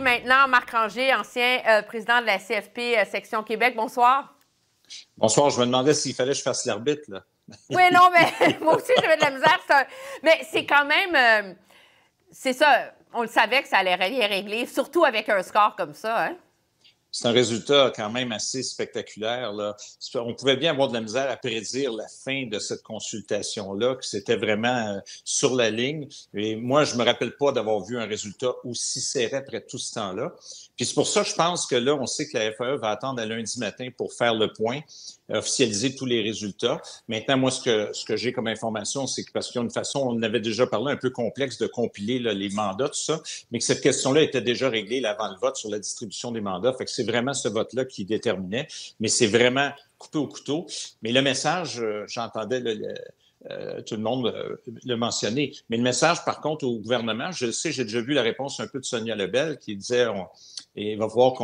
maintenant Marc Ranger, ancien euh, président de la CFP euh, Section Québec. Bonsoir. Bonsoir. Je me demandais s'il fallait que je fasse l'arbitre. Oui, non, mais moi aussi, j'avais de la misère. Mais c'est quand même. Euh, c'est ça. On le savait que ça allait régler, surtout avec un score comme ça. Hein? c'est un résultat quand même assez spectaculaire. Là. On pouvait bien avoir de la misère à prédire la fin de cette consultation-là, que c'était vraiment euh, sur la ligne. Et moi, je me rappelle pas d'avoir vu un résultat aussi serré après tout ce temps-là. Puis c'est pour ça, je pense que là, on sait que la FAE va attendre à lundi matin pour faire le point, officialiser tous les résultats. Maintenant, moi, ce que, ce que j'ai comme information, c'est que parce qu'il y a une façon, on avait déjà parlé un peu complexe de compiler les mandats, tout ça, mais que cette question-là était déjà réglée avant le vote sur la distribution des mandats c'est vraiment ce vote-là qui déterminait, mais c'est vraiment coupé au couteau. Mais le message, euh, j'entendais euh, tout le monde euh, le mentionner. Mais le message, par contre, au gouvernement, je sais, j'ai déjà vu la réponse un peu de Sonia Lebel qui disait et il va falloir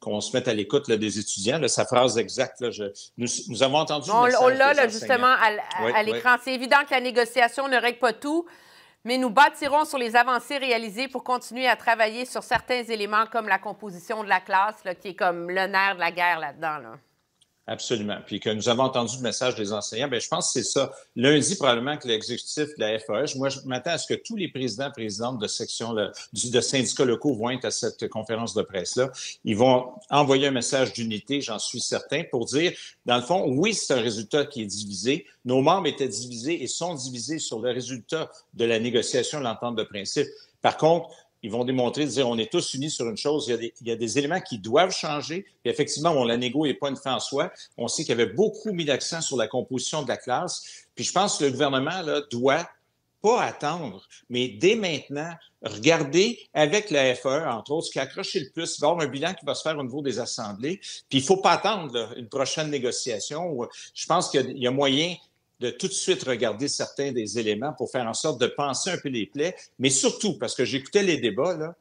qu'on se mette à l'écoute des étudiants. sa phrase exacte, là, nous, avons entendu. on l'a justement à, l'écran. C'est évident que la négociation ne règle pas tout mais nous bâtirons sur les avancées réalisées pour continuer à travailler sur certains éléments comme la composition de la classe, qui est comme le nerf de la guerre là-dedans. là dedans Absolument. Puis que nous avons entendu le message des enseignants, bien, je pense que c'est ça. Lundi, probablement que l'exécutif de la FES, moi, je m'attends à ce que tous les présidents, présidentes de sections de syndicats locaux vont être à cette conférence de presse-là. Ils vont envoyer un message d'unité, j'en suis certain, pour dire, dans le fond, oui, c'est un résultat qui est divisé. Nos membres étaient divisés et sont divisés sur le résultat de la négociation l'entente de principe. Par contre, ils vont démontrer, dire on est tous unis sur une chose, il y a des, éléments qui doivent changer. Et effectivement, on la négo n'est pas une fin en soi. On sait qu'il y avait beaucoup mis l'accent sur la composition de la classe. Puis je pense que le gouvernement là, doit pas attendre, mais dès maintenant, regarder avec la FE, entre autres, ce qui accroche le plus. Il va avoir un bilan qui va se faire au niveau des assemblées. Puis il faut pas attendre une prochaine négociation. Euh, je pense qu'il y a moyen de tout de suite regarder certains des éléments pour faire en sorte de penser un peu les plaies, mais surtout, parce que j'écoutais les débats, là,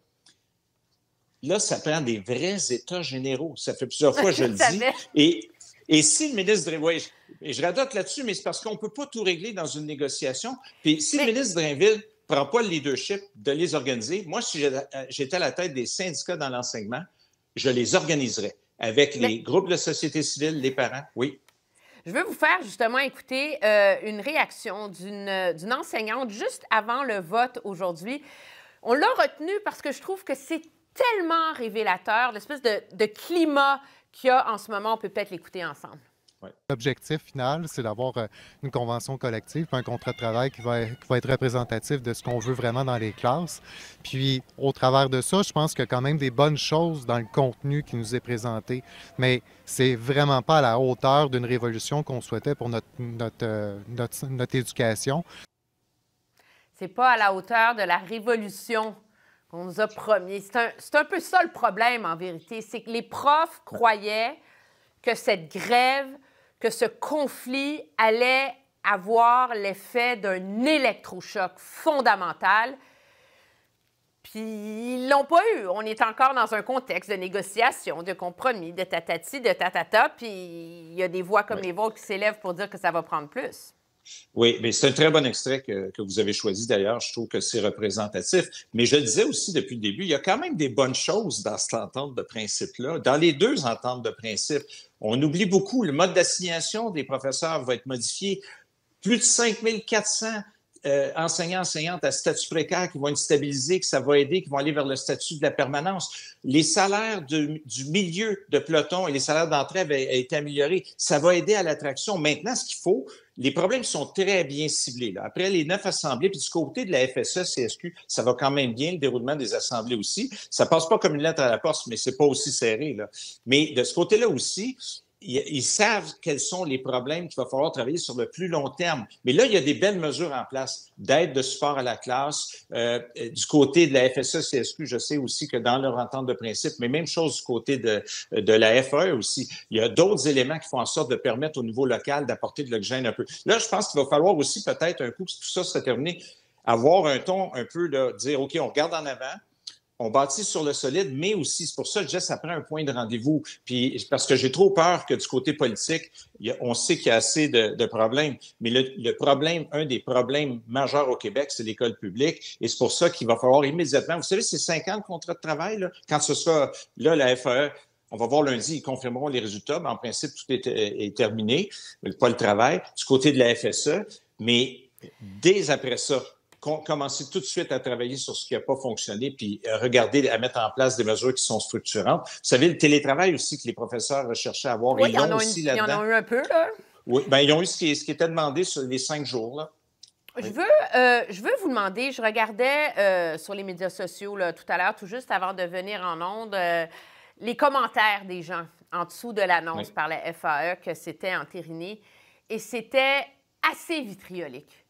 là, ça prend des vrais états généraux. Ça fait plusieurs fois, je le dis. Et, et si le ministre Drinville, et je radote là-dessus, mais c'est parce qu'on ne peut pas tout régler dans une négociation. Puis si le ministre Drinville ne prend pas le leadership de les organiser, moi, si euh, j'étais à la tête des syndicats dans l'enseignement, je les organiserais avec les groupes de société civile, les parents, oui. Je veux vous faire justement écouter euh, une réaction euh, d'une enseignante juste avant le vote aujourd'hui. On l'a retenue parce que je trouve que c'est tellement révélateur, l'espèce de, de climat qu'il y a en ce moment. On peut peut-être l'écouter ensemble. L'objectif final, c'est d'avoir euh, une convention collective, un contrat de travail qui va, être représentatif de ce qu'on veut vraiment dans les classes. Puis, au travers de ça, je pense qu'il y a quand même des bonnes choses dans le contenu qui nous est présenté, mais c'est vraiment pas à la hauteur d'une révolution qu'on souhaitait pour notre, euh, éducation. C'est pas à la hauteur de la révolution qu'on nous a promis. C'est un, peu ça le problème, en vérité. C'est que les profs croyaient que cette grève que ce conflit allait avoir l'effet d'un électrochoc fondamental. Puis ils l'ont pas eu. On est encore dans un contexte de négociation, de compromis, de tatati, de tatata. Puis il y a des voix comme les vôtres qui s'élèvent pour dire que ça va prendre plus. Oui, mais c'est un très bon extrait que, que vous avez choisi d'ailleurs. Je trouve que c'est représentatif. Mais je le disais aussi depuis le début, il y a quand même des bonnes choses dans cette entente de principe-là, dans les deux ententes de principe. On oublie beaucoup, le mode d'assignation des professeurs va être modifié. Plus de 5400 euh, enseignants, enseignantes à statut précaire qui vont être stabilisés, que ça va aider, qui vont aller vers le statut de la permanence. Les salaires du milieu de peloton et les salaires d'entrée avaient été améliorés. Ça va aider à l'attraction. Maintenant, ce qu'il faut, les problèmes sont très bien ciblés. Après les neuf assemblées, puis du côté de la FSE, CSQ, ça va quand même bien, le déroulement des assemblées aussi. Ça passe pas comme une lettre à la poste, mais c'est pas aussi serré. Là. Mais de ce côté-là aussi, ils savent quels sont les problèmes qu'il va falloir travailler sur le plus long terme. Mais là, il y a des belles mesures en place d'aide, de support à la classe. Euh, du côté de la FSE-CSQ, je sais aussi que dans leur entente de principe, mais même chose du côté de, de la FE aussi, il y a d'autres éléments qui font en sorte de permettre au niveau local d'apporter de l'oxygène un peu. Là, je pense qu'il va falloir aussi peut-être, un coup que tout ça se terminé, avoir un ton un peu, de dire, OK, on regarde en avant, on bâtit sur le solide, mais aussi, c'est pour ça que je ça prend un point de rendez-vous. Puis, parce que j'ai trop peur que du côté politique, on sait qu'il y a assez de, problèmes. Mais le, problème, un des problèmes majeurs au Québec, c'est l'école publique. Et c'est pour ça qu'il va falloir immédiatement, vous savez, c'est cinq ans de contrat travail, quand ce sera là, la FAE. E, on va voir lundi, ils confirmeront les résultats, mais en principe, tout est, est terminé, pas le travail, du côté de la FSE. Mais dès après ça, commencer tout de suite à travailler sur ce qui n'a pas fonctionné, puis euh, regarder à mettre en place des mesures qui sont structurantes. Vous savez, le télétravail aussi que les professeurs recherchaient à avoir. il ils, y en a aussi eu un peu, là. Oui, bien, ils ont eu ce qui, était demandé sur les cinq jours, là. Je veux, euh, je veux vous demander, je regardais euh, sur les médias sociaux là, tout à l'heure, tout juste avant de venir en ondes, les commentaires des gens en dessous de l'annonce par la FAE que c'était entériné et c'était assez vitriolique.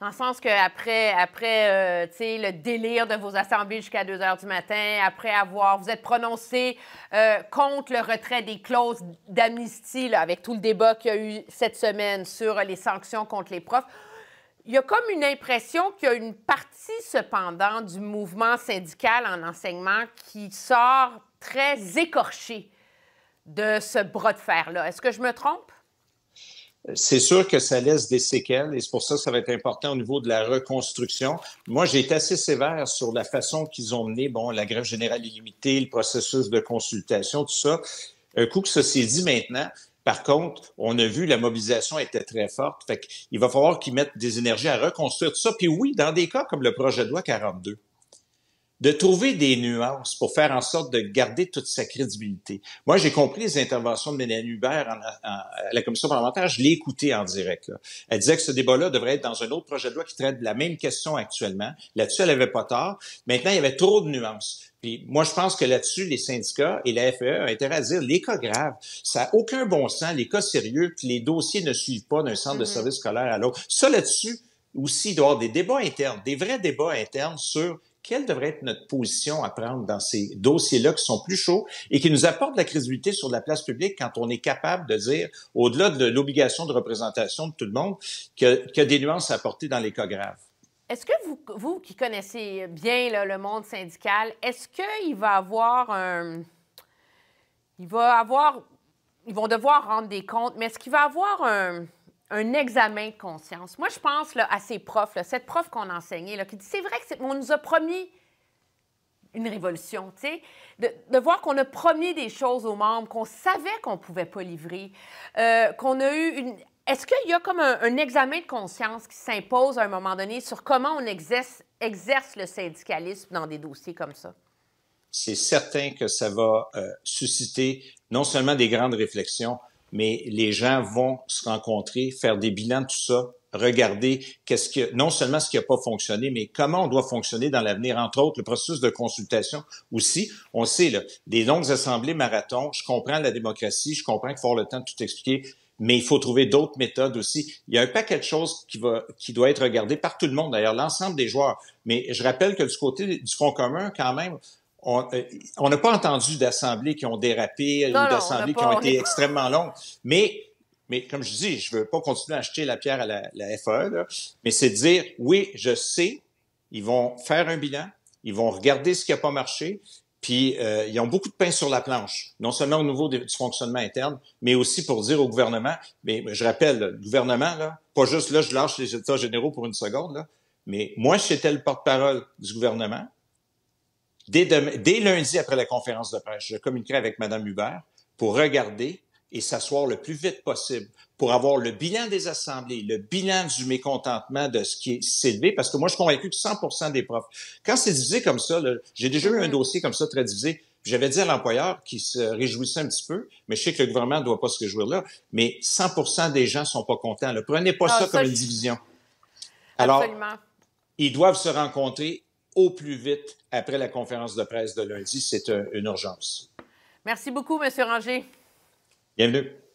Dans le sens qu'après après, euh, le délire de vos assemblées jusqu'à 2 heures du matin, après avoir, vous êtes prononcé euh, contre le retrait des clauses d'amnistie, avec tout le débat qu'il y a eu cette semaine sur les sanctions contre les profs. Il y a comme une impression qu'il y a une partie, cependant, du mouvement syndical en enseignement qui sort très écorché de ce bras de fer-là. Est-ce que je me trompe? c'est sûr que ça laisse des séquelles et c'est pour ça que ça va être important au niveau de la reconstruction. Moi, j'ai été assez sévère sur la façon qu'ils ont mené, bon, la grève générale illimitée, le processus de consultation, tout ça. Un coup que ça s'est dit maintenant, par contre, on a vu la mobilisation était très forte. Fait Il va falloir qu'ils mettent des énergies à reconstruire tout ça. Puis oui, dans des cas comme le projet de loi 42, de trouver des nuances pour faire en sorte de garder toute sa crédibilité. Moi, j'ai compris les interventions de Mélanie Hubert en, à la commission parlementaire, je l'ai écoutée en direct. Elle disait que ce débat-là devrait être dans un autre projet de loi qui traite de la même question actuellement. Là-dessus, elle n'avait pas tort. Maintenant, il y avait trop de nuances. Puis moi, je pense que là-dessus, les syndicats et la FEE e ont intérêt à dire les cas graves, ça n'a aucun bon sens, les cas sérieux, puis les dossiers ne suivent pas d'un centre de mm-hmm. service scolaire à l'autre. Ça, là-dessus, aussi, il doit y avoir des débats internes, des vrais débats internes sur quelle devrait être notre position à prendre dans ces dossiers-là qui sont plus chauds et qui nous apportent de la crédibilité sur la place publique quand on est capable de dire, au-delà de l'obligation de représentation de tout le monde, qu'il y, a des nuances à apporter dans les cas Est-ce que vous, qui connaissez bien le monde syndical, est-ce qu'il va avoir un... Il va avoir... Ils vont devoir rendre des comptes, mais est-ce qu'il va avoir un un examen de conscience. Moi, je pense là, à ces profs, cette prof qu'on enseignait, là, qui dit c'est vrai qu'on nous a promis une révolution, tu sais, de, voir qu'on a promis des choses aux membres qu'on savait qu'on ne pouvait pas livrer, euh, qu'on a eu une... Est-ce qu'il y a comme un, examen de conscience qui s'impose à un moment donné sur comment on exerce, le syndicalisme dans des dossiers comme ça? C'est certain que ça va euh, susciter non seulement des grandes réflexions, mais les gens vont se rencontrer, faire des bilans de tout ça, regarder qu'est-ce que non seulement ce qui n'a pas fonctionné, mais comment on doit fonctionner dans l'avenir. Entre autres, le processus de consultation aussi. On sait là, des longues assemblées marathon. Je comprends la démocratie, je comprends qu'il faut avoir le temps de tout expliquer. Mais il faut trouver d'autres méthodes aussi. Il y a un paquet de choses qui, qui doit être regardé par tout le monde, d'ailleurs, l'ensemble des joueurs. Mais je rappelle que du côté du Front commun, quand même, euh, on n'a pas entendu d'assemblées qui ont dérapé ou d'assemblées qui ont été extrêmement longues. Mais, mais comme je dis, je veux pas continuer à acheter la pierre à la, la mais c'est dire, oui, je sais, ils vont faire un bilan, ils vont regarder ce qui n'a pas marché, puis euh, ils ont beaucoup de pain sur la planche, non seulement au niveau du fonctionnement interne, mais aussi pour dire au gouvernement, mais je rappelle, le gouvernement, là, pas juste là, je lâche les États généraux pour une seconde, mais moi, j'étais le porte-parole du gouvernement, Dès, dès lundi, après la conférence de presse, je communiquerai avec Mme Hubert pour regarder et s'asseoir le plus vite possible pour avoir le bilan des assemblées, le bilan du mécontentement de ce qui s'est levé, parce que moi, je suis convaincu que 100 des profs, quand c'est divisé comme ça, j'ai déjà eu un mm-hmm. dossier comme ça très divisé, j'avais dit à l'employeur qui se réjouissait un petit peu, mais je sais que le gouvernement ne doit pas se réjouir là, mais 100 des gens sont pas contents. Là. Prenez pas ah, ça, comme une division. Alors, ils doivent se rencontrer au plus vite après la conférence de presse de lundi. C'est une urgence. Merci beaucoup, M. Ranger. Bienvenue.